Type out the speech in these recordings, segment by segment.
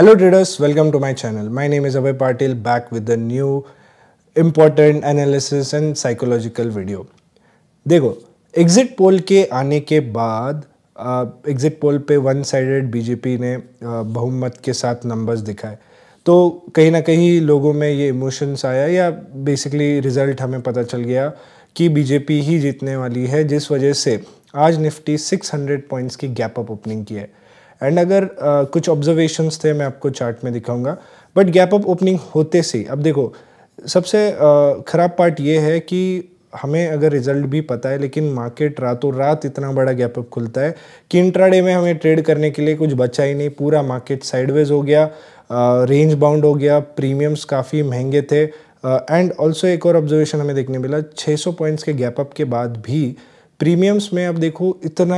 hello traders welcome to my channel my name is Abhay Patil back with the new important analysis and psychological video देखो exit poll के आने के बाद exit poll पे one sided BJP ने बहुमत के साथ नंबर्स दिखाए तो कहीं ना कहीं लोगों में ये इमोशंस आया या बेसिकली रिज़ल्ट हमें पता चल गया कि बीजेपी ही जीतने वाली है जिस वजह से आज निफ्टी 600 पॉइंट्स की गैप अप ओपनिंग की है एंड अगर uh, कुछ ऑब्जर्वेशंस थे मैं आपको चार्ट में दिखाऊंगा बट गैप अप ओपनिंग होते से अब देखो सबसे uh, ख़राब पार्ट ये है कि हमें अगर रिजल्ट भी पता है लेकिन मार्केट रातों रात इतना बड़ा गैप अप खुलता है कि इंट्राडे में हमें ट्रेड करने के लिए कुछ बचा ही नहीं पूरा मार्केट साइडवेज हो गया रेंज uh, बाउंड हो गया प्रीमियम्स काफ़ी महंगे थे एंड uh, ऑल्सो एक और ऑब्जर्वेशन हमें देखने मिला 600 पॉइंट्स के गैप अप के बाद भी प्रीमियम्स में आप देखो इतना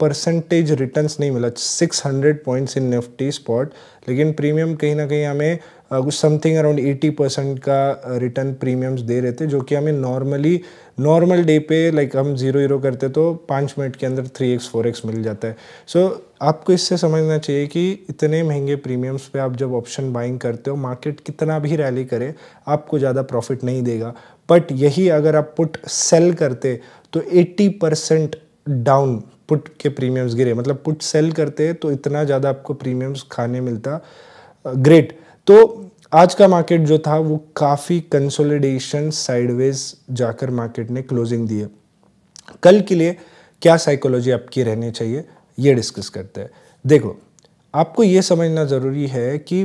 परसेंटेज रिटर्न्स नहीं मिला 600 पॉइंट्स इन निफ्टी स्पॉट लेकिन प्रीमियम कहीं ना कहीं हमें कुछ समथिंग अराउंड 80 परसेंट का रिटर्न प्रीमियम्स दे रहे थे जो कि हमें नॉर्मली नॉर्मल डे पे लाइक हम जीरो हीरो करते तो पाँच मिनट के अंदर थ्री एक्स फोर एक्स मिल जाता है सो so, आपको इससे समझना चाहिए कि इतने महंगे प्रीमियम्स पे आप जब ऑप्शन बाइंग करते हो मार्केट कितना भी रैली करे आपको ज़्यादा प्रॉफिट नहीं देगा बट यही अगर आप पुट सेल करते तो 80 परसेंट डाउन पुट के प्रीमियम्स गिरे मतलब पुट सेल करते तो इतना ज़्यादा आपको प्रीमियम्स खाने मिलता ग्रेट uh, तो आज का मार्केट जो था वो काफ़ी कंसोलिडेशन साइडवेज जाकर मार्केट ने क्लोजिंग दी है कल के लिए क्या साइकोलॉजी आपकी रहनी चाहिए ये डिस्कस करते हैं देखो आपको ये समझना ज़रूरी है कि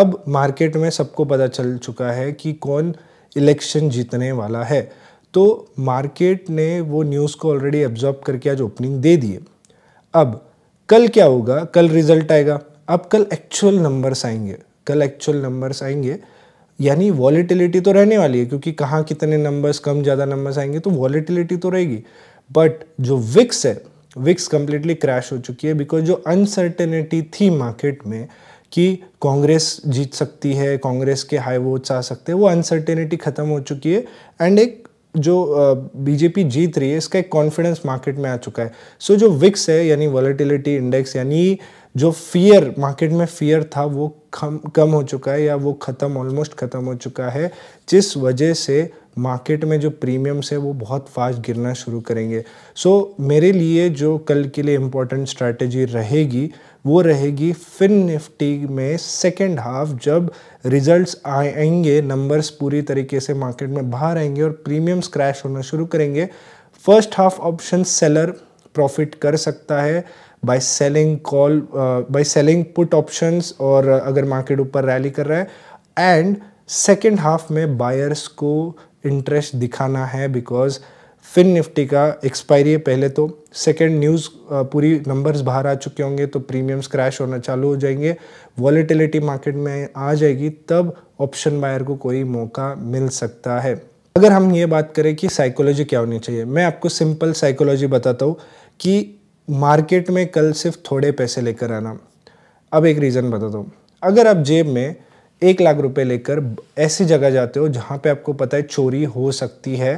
अब मार्केट में सबको पता चल चुका है कि कौन इलेक्शन जीतने वाला है तो मार्केट ने वो न्यूज़ को ऑलरेडी एब्जॉर्ब करके आज ओपनिंग दे दिए अब कल क्या होगा कल रिजल्ट आएगा अब कल एक्चुअल नंबर्स आएंगे कल एक्चुअल नंबर्स आएंगे यानी वॉलीटिलिटी तो रहने वाली है क्योंकि कहाँ कितने नंबर्स कम ज़्यादा नंबर्स आएंगे तो वॉलीटिलिटी तो रहेगी बट जो विक्स है विक्स कंप्लीटली क्रैश हो चुकी है बिकॉज जो अनसर्टेनिटी थी मार्केट में कि कांग्रेस जीत सकती है कांग्रेस के हाई वोट्स आ सकते हैं वो अनसर्टेनिटी ख़त्म हो चुकी है एंड एक जो बीजेपी जीत रही है इसका एक कॉन्फिडेंस मार्केट में आ चुका है सो so, जो विक्स है यानी वॉलीटिलिटी इंडेक्स यानी जो फियर मार्केट में फियर था वो कम कम हो चुका है या वो ख़त्म ऑलमोस्ट ख़त्म हो चुका है जिस वजह से मार्केट में जो प्रीमियम्स है वो बहुत फास्ट गिरना शुरू करेंगे सो so, मेरे लिए जो कल के लिए इम्पोर्टेंट स्ट्रैटेजी रहेगी वो रहेगी फिन निफ्टी में सेकेंड हाफ जब रिजल्ट्स आएंगे नंबर्स पूरी तरीके से मार्केट में बाहर आएंगे और प्रीमियम्स क्रैश होना शुरू करेंगे first half option seller profit कर सकता है by selling call by selling put options और अगर मार्केट ऊपर रैली कर रहा है एंड सेकेंड हाफ में बायर्स को इंटरेस्ट दिखाना है बिकॉज फिन निफ्टी का एक्सपायरी है पहले तो सेकेंड न्यूज़ uh, पूरी नंबर्स बाहर आ चुके होंगे तो प्रीमियम्स क्रैश होना चालू हो जाएंगे वॉलीटिलिटी मार्केट में आ जाएगी तब ऑप्शन बायर को कोई मौका मिल सकता है अगर हम ये बात करें कि साइकोलॉजी क्या होनी चाहिए मैं आपको सिंपल साइकोलॉजी बताता हूँ कि मार्केट में कल सिर्फ थोड़े पैसे लेकर आना अब एक रीज़न बता दो अगर आप जेब में एक लाख रुपए लेकर ऐसी जगह जाते हो जहाँ पे आपको पता है चोरी हो सकती है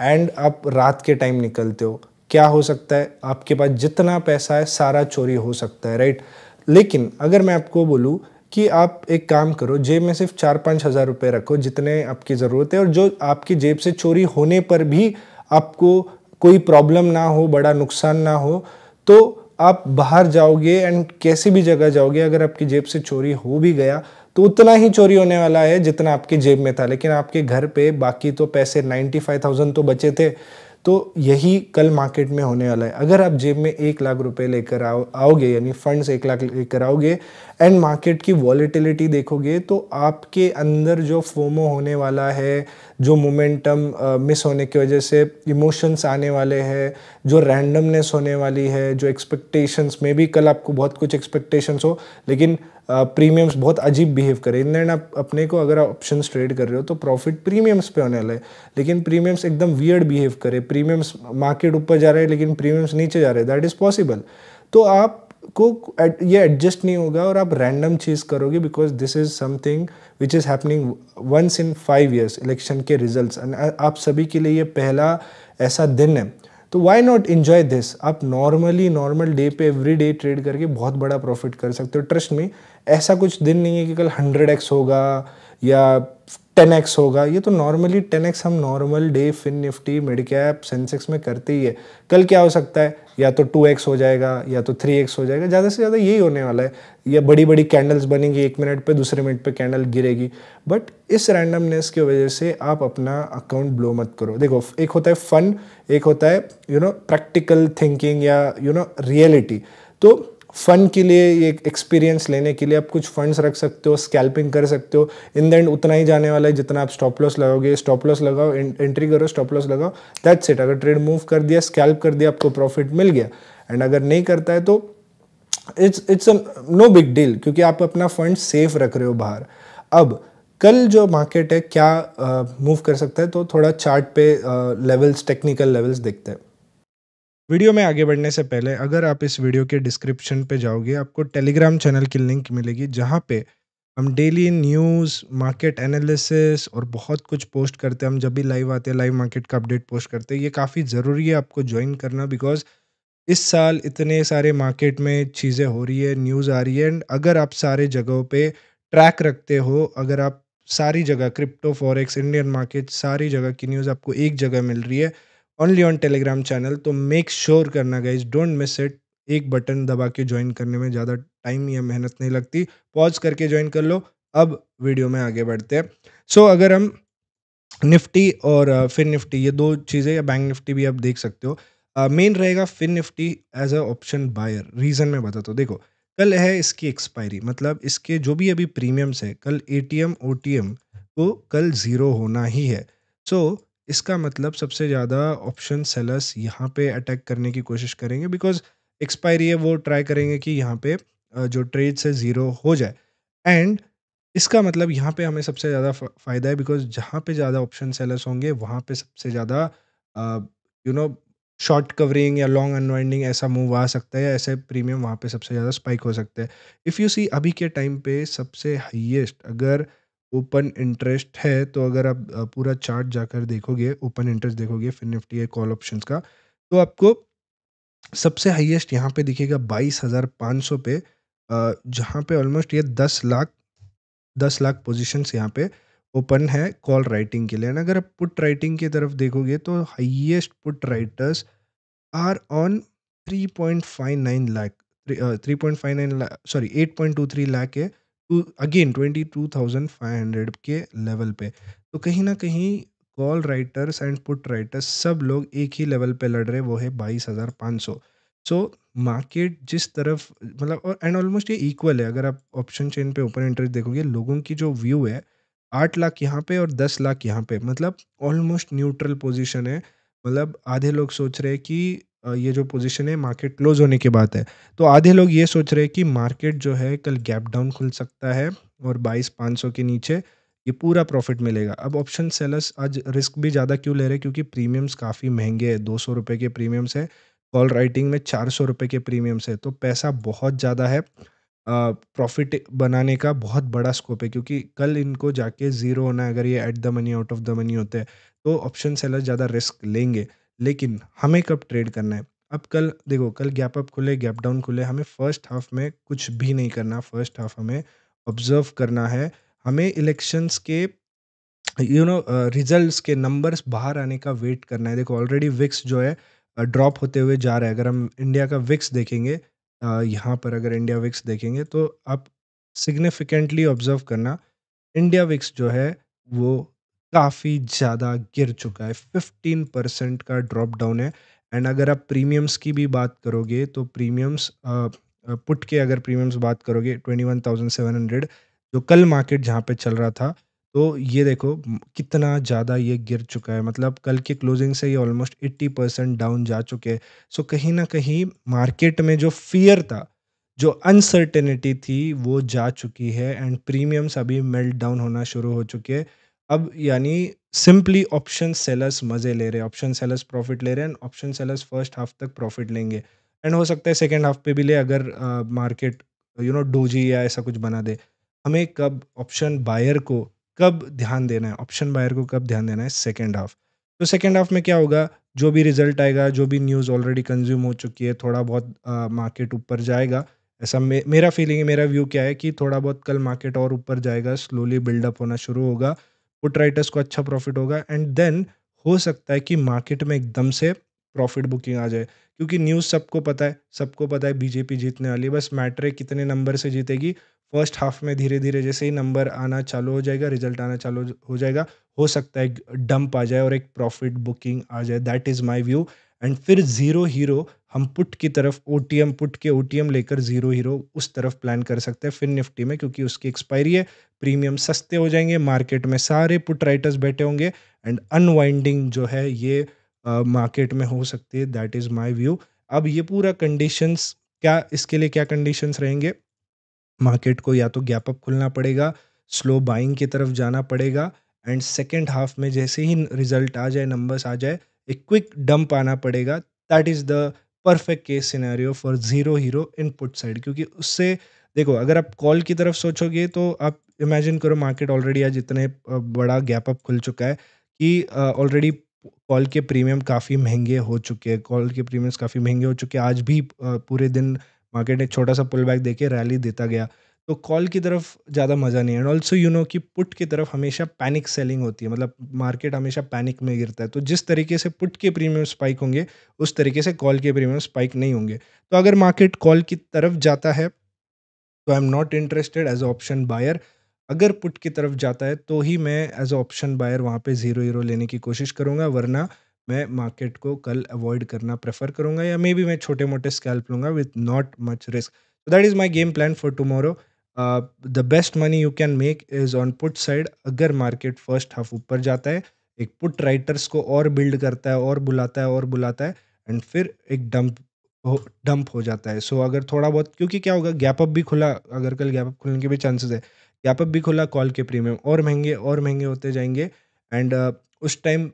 एंड आप रात के टाइम निकलते हो क्या हो सकता है आपके पास जितना पैसा है सारा चोरी हो सकता है राइट लेकिन अगर मैं आपको बोलूँ कि आप एक काम करो जेब में सिर्फ चार पाँच हज़ार रुपये रखो जितने आपकी ज़रूरत है और जो आपकी जेब से चोरी होने पर भी आपको कोई प्रॉब्लम ना हो बड़ा नुकसान ना हो तो आप बाहर जाओगे एंड कैसी भी जगह जाओगे अगर आपकी जेब से चोरी हो भी गया तो उतना ही चोरी होने वाला है जितना आपके जेब में था लेकिन आपके घर पे बाकी तो पैसे 95,000 तो बचे थे तो यही कल मार्केट में होने वाला है अगर आप जेब में एक लाख रुपए लेकर आओ आओगे यानी फंड्स एक लाख लेकर आओगे एंड मार्केट की वॉलीटिलिटी देखोगे तो आपके अंदर जो फोमो होने वाला है जो मोमेंटम मिस uh, होने की वजह से इमोशंस आने वाले हैं जो रैंडमनेस होने वाली है जो एक्सपेक्टेशंस में भी कल आपको बहुत कुछ एक्सपेक्टेशंस हो लेकिन प्रीमियम्स uh, बहुत अजीब बिहेव करें इन एंड आप अपने को अगर ऑप्शन ट्रेड कर रहे हो तो प्रॉफिट प्रीमियम्स पे होने वाला है लेकिन प्रीमियम्स एकदम वियर्ड बिहेव करे प्रीमियम्स मार्केट ऊपर जा रहे हैं लेकिन प्रीमियम्स नीचे जा रहे हैं दैट इज़ पॉसिबल तो आप को ये एडजस्ट नहीं होगा और आप रैंडम चीज़ करोगे because this is something which is happening once in five years election के रिजल्ट्स uh, आप सभी के लिए ये पहला ऐसा दिन है तो वाई नॉट इन्जॉय दिस आप नॉर्मली नॉर्मल डे पे एवरी डे ट्रेड करके बहुत बड़ा प्रॉफिट कर सकते हो ट्रस्ट में ऐसा कुछ दिन नहीं है कि कल हंड्रेड एक्स होगा या 10x होगा ये तो नॉर्मली 10x हम normal day Fin Nifty mid cap Sensex में करते ही है कल क्या हो सकता है या तो 2x हो जाएगा या तो 3x हो जाएगा ज़्यादा से ज़्यादा यही होने वाला है या बड़ी बड़ी कैंडल्स बनेंगी एक मिनट पे दूसरे मिनट पे कैंडल गिरेगी बट इस रैंडमनेस की वजह से आप अपना अकाउंट ब्लो मत करो देखो एक होता है फन एक होता है यू नो प्रैक्टिकल थिंकिंग या यू नो रियलिटी तो फन के लिए ये एक्सपीरियंस लेने के लिए आप कुछ फंड्स रख सकते हो स्कैल्पिंग कर सकते हो इन द एंड उतना ही जाने वाला है जितना आप स्टॉप लॉस लगाओगे स्टॉप लॉस लगाओ एंट्री करो स्टॉप लॉस लगाओ दैट्स इट अगर ट्रेड मूव कर दिया स्कैल्प कर दिया आपको प्रॉफिट मिल गया एंड अगर नहीं करता है तो it's it's no big deal क्योंकि आप अपना फंड सेफ रख रहे हो बाहर अब कल जो मार्केट है क्या मूव uh, कर सकता है तो थोड़ा चार्ट पे लेवल्स टेक्निकल लेवल्स देखते हैं वीडियो में आगे बढ़ने से पहले अगर आप इस वीडियो के डिस्क्रिप्शन पे जाओगे आपको टेलीग्राम चैनल की लिंक मिलेगी जहाँ पे हम डेली न्यूज़ मार्केट एनालिसिस और बहुत कुछ पोस्ट करते हैं हम जब भी लाइव आते हैं लाइव मार्केट का अपडेट पोस्ट करते हैं ये काफ़ी ज़रूरी है आपको ज्वाइन करना बिकॉज इस साल इतने सारे मार्केट में चीज़ें हो रही है न्यूज़ आ रही है एंड अगर आप सारे जगहों पर ट्रैक रखते हो अगर आप सारी जगह क्रिप्टो फॉरेक्स इंडियन मार्केट सारी जगह की न्यूज़ आपको एक जगह मिल रही है ओनली ऑन टेलीग्राम चैनल तो मेक श्योर sure करना गाइज डोंट मिस इट एक बटन दबा के ज्वाइन करने में ज़्यादा टाइम या मेहनत नहीं लगती पॉज करके ज्वाइन कर लो अब वीडियो में आगे बढ़ते हैं सो so, अगर हम निफ्टी और फिन निफ्टी ये दो चीज़ें या बैंक निफ्टी भी आप देख सकते हो मेन रहेगा Fin Nifty as a option buyer reason में बताता हूँ देखो कल है इसकी एक्सपायरी मतलब इसके जो भी अभी प्रीमियम्स है कल A T M O T M को कल ज़ीरो होना ही है सो so, इसका मतलब सबसे ज़्यादा ऑप्शन सेलर्स यहाँ पे अटैक करने की कोशिश करेंगे बिकॉज एक्सपायरी है वो ट्राई करेंगे कि यहाँ पे जो ट्रेड से ज़ीरो हो जाए एंड इसका मतलब यहाँ पे हमें सबसे ज़्यादा फ़ायदा है बिकॉज जहाँ पे ज़्यादा ऑप्शन सेलर्स होंगे वहाँ पे सबसे ज़्यादा यू नो शॉर्ट कवरिंग या लॉन्ग अनवाइंडिंग ऐसा मूव आ सकता है या ऐसे प्रीमियम वहाँ पे सबसे ज़्यादा स्पाइक हो सकते हैं इफ़ यू सी अभी के टाइम पे सबसे हाईएस्ट अगर ओपन इंटरेस्ट है तो अगर आप पूरा चार्ट जाकर देखोगे ओपन इंटरेस्ट देखोगे फिर निफ्टी है कॉल ऑप्शन का तो आपको सबसे हाईएस्ट यहाँ पे दिखेगा बाईस हज़ार पाँच सौ पे जहाँ पे ऑलमोस्ट ये दस लाख दस लाख पोजीशंस यहाँ पे ओपन है कॉल राइटिंग के लिए एंड अगर आप पुट राइटिंग की तरफ देखोगे तो highest put writers are on three point five nine lakh three point five nine lakh sorry eight point two three lakh है again twenty two thousand five hundred के लेवल पे तो कहीं ना कहीं call writers and put writers सब लोग एक ही लेवल पे लड़ रहे वो है बाईस हज़ार पाँच सौ सो मार्केट जिस तरफ मतलब और एंड ऑलमोस्ट ये इक्वल है अगर आप ऑप्शन चेन पे ओपन इंटरेस्ट देखोगे लोगों की जो व्यू है आठ लाख यहाँ पे और दस लाख यहाँ पे मतलब ऑलमोस्ट न्यूट्रल पोजिशन है मतलब आधे लोग सोच रहे हैं कि ये जो पोजीशन है मार्केट क्लोज होने की बात है तो आधे लोग ये सोच रहे हैं कि मार्केट जो है कल गैप डाउन खुल सकता है और बाईस पाँच सौ के नीचे ये पूरा प्रॉफिट मिलेगा अब ऑप्शन सेलर्स आज रिस्क भी ज़्यादा क्यों ले रहे क्योंकि प्रीमियम्स काफ़ी महंगे हैं दो सौ रुपये के प्रीमियम्स है कॉल राइटिंग में चार सौ रुपये के प्रीमियम्स है तो पैसा बहुत ज़्यादा है प्रॉफिट बनाने का बहुत बड़ा स्कोप है क्योंकि कल इनको जाके ज़ीरो होना है अगर ये at the money out of the money होते हैं तो ऑप्शन सेलर ज़्यादा रिस्क लेंगे लेकिन हमें कब ट्रेड करना है अब कल देखो कल गैप अप खुले गैप डाउन खुले हमें फर्स्ट हाफ में कुछ भी नहीं करना फर्स्ट हाफ हमें ऑब्जर्व करना है हमें इलेक्शंस के यू नो रिजल्ट्स के नंबर्स बाहर आने का वेट करना है देखो ऑलरेडी विक्स जो है ड्रॉप होते हुए जा रहा है अगर हम इंडिया का विक्स देखेंगे यहाँ पर अगर इंडिया विक्स देखेंगे तो आप सिग्निफिकेंटली ऑब्जर्व करना इंडिया विक्स जो है वो काफ़ी ज़्यादा गिर चुका है फिफ्टीन परसेंट का ड्रॉप डाउन है एंड अगर आप प्रीमियम्स की भी बात करोगे तो प्रीमियम्स पुट के अगर प्रीमियम्स बात करोगे twenty one thousand seven hundred जो कल मार्केट जहाँ पे चल रहा था तो ये देखो कितना ज़्यादा ये गिर चुका है मतलब कल के क्लोजिंग से ये ऑलमोस्ट एट्टी परसेंट डाउन जा चुके हैं सो कहीं ना कहीं मार्केट में जो फियर था जो अनसर्टेनिटी थी वो जा चुकी है एंड प्रीमियम्स अभी मेल्ट डाउन होना शुरू हो चुके हैं अब यानी सिंपली ऑप्शन सेलर्स मज़े ले रहे हैं ऑप्शन सेलर्स प्रॉफिट ले रहे हैं ऑप्शन सेलर्स फर्स्ट हाफ तक प्रॉफिट लेंगे एंड हो सकता है सेकेंड हाफ पे भी ले अगर मार्केट यू नो डोजी या ऐसा कुछ बना दे हमें कब ऑप्शन बायर को कब ध्यान देना है ऑप्शन बायर को कब ध्यान देना है सेकेंड हाफ तो सेकेंड हाफ में क्या होगा जो भी रिजल्ट आएगा जो भी न्यूज़ ऑलरेडी कंज्यूम हो चुकी है थोड़ा बहुत मार्केट ऊपर जाएगा ऐसा मे, मेरा फीलिंग है मेरा व्यू क्या है कि थोड़ा बहुत कल मार्केट और ऊपर जाएगा स्लोली बिल्डअप होना शुरू होगा पुट राइटर्स को अच्छा प्रॉफिट होगा एंड देन हो सकता है कि मार्केट में एकदम से प्रॉफिट बुकिंग आ जाए क्योंकि न्यूज़ सबको पता है सबको पता है बीजेपी जीतने वाली है बस मैटर है कितने नंबर से जीतेगी फर्स्ट हाफ में धीरे धीरे जैसे ही नंबर आना चालू हो जाएगा रिजल्ट आना चालू हो जाएगा हो सकता है एक डंप आ जाए और एक प्रॉफिट बुकिंग आ जाए that is my view and फिर ज़ीरो हीरो हम पुट की तरफ ओ पुट के ओ लेकर जीरो हीरो उस तरफ प्लान कर सकते हैं फिर निफ्टी में क्योंकि उसकी एक्सपायरी है प्रीमियम सस्ते हो जाएंगे मार्केट में सारे पुट राइटर्स बैठे होंगे एंड अनवाइंडिंग जो है ये मार्केट uh, में हो सकती है दैट इज़ माई व्यू अब ये पूरा कंडीशंस क्या इसके लिए क्या कंडीशंस रहेंगे मार्केट को या तो गैप अप खुलना पड़ेगा स्लो बाइंग की तरफ जाना पड़ेगा एंड सेकेंड हाफ में जैसे ही रिजल्ट आ जाए नंबर्स आ जाए एक क्विक डंप आना पड़ेगा that is the perfect case scenario for zero hero in put side क्योंकि उससे देखो अगर आप कॉल की तरफ सोचोगे तो आप इमेजिन करो मार्केट ऑलरेडी आज इतने बड़ा गैप अप खुल चुका है कि ऑलरेडी कॉल के प्रीमियम काफ़ी महंगे हो चुके हैं कॉल के प्रीमियम्स काफ़ी महंगे हो चुके हैं आज भी पूरे दिन मार्केट ने छोटा सा पुल बैक दे के रैली देता गया तो कॉल की तरफ ज़्यादा मज़ा नहीं है एंड ऑल्सो यू नो कि पुट की तरफ हमेशा पैनिक सेलिंग होती है मतलब मार्केट हमेशा पैनिक में गिरता है तो जिस तरीके से पुट के प्रीमियम स्पाइक होंगे उस तरीके से कॉल के प्रीमियम स्पाइक नहीं होंगे तो अगर मार्केट कॉल की तरफ जाता है तो I am not interested as option buyer अगर पुट की तरफ जाता है तो ही मैं एज ऑप्शन बायर वहाँ पे ज़ीरो हीरो लेने की कोशिश करूँगा वरना मैं मार्केट को कल अवॉइड करना प्रेफर करूँगा या मे बी मैं छोटे मोटे स्कैल्प लूँगा with not much risk that is my game plan for tomorrow the best money you can make is on put side अगर मार्केट फर्स्ट हाफ ऊपर जाता है एक पुट राइटर्स को और बिल्ड करता है और बुलाता है और बुलाता है एंड फिर एक डंप हो डंप हो जाता है सो so, अगर थोड़ा बहुत क्योंकि क्या होगा गैप अप भी खुला अगर कल गैप अप खुलने के भी चांसेस है गैप अप भी खुला कॉल के प्रीमियम और महंगे और महंगे होते जाएंगे एंड uh, उस टाइम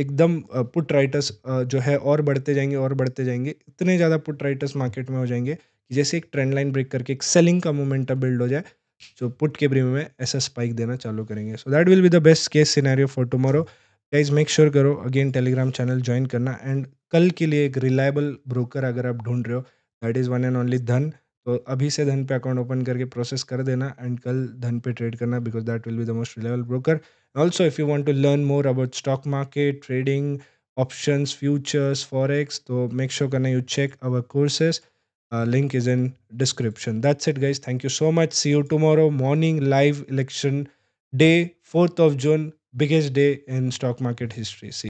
एकदम पुट uh, राइटर्स uh, जो है और बढ़ते जाएंगे और बढ़ते जाएंगे इतने ज़्यादा पुट राइटर्स मार्केट में हो जाएंगे जैसे एक ट्रेंड लाइन ब्रेक करके एक सेलिंग का मोमेंटम बिल्ड हो जाए जो पुट के ब्रीम में ऐसा स्पाइक देना चालू करेंगे so that will be the best case scenario for tomorrow guys make sure करो अगेन टेलीग्राम चैनल ज्वाइन करना एंड कल के लिए एक रिलायबल ब्रोकर अगर आप ढूंढ रहे हो that is one and only Dhan तो अभी से धन पे अकाउंट ओपन करके प्रोसेस कर देना एंड कल धन पे ट्रेड करना because that will be the most reliable broker also if you want to learn more about stock market trading options futures forex तो मेक श्योर करना you check our courses uh, link is in description that's it guys thank you so much see you tomorrow morning live election day 4th of june biggest day in stock market history see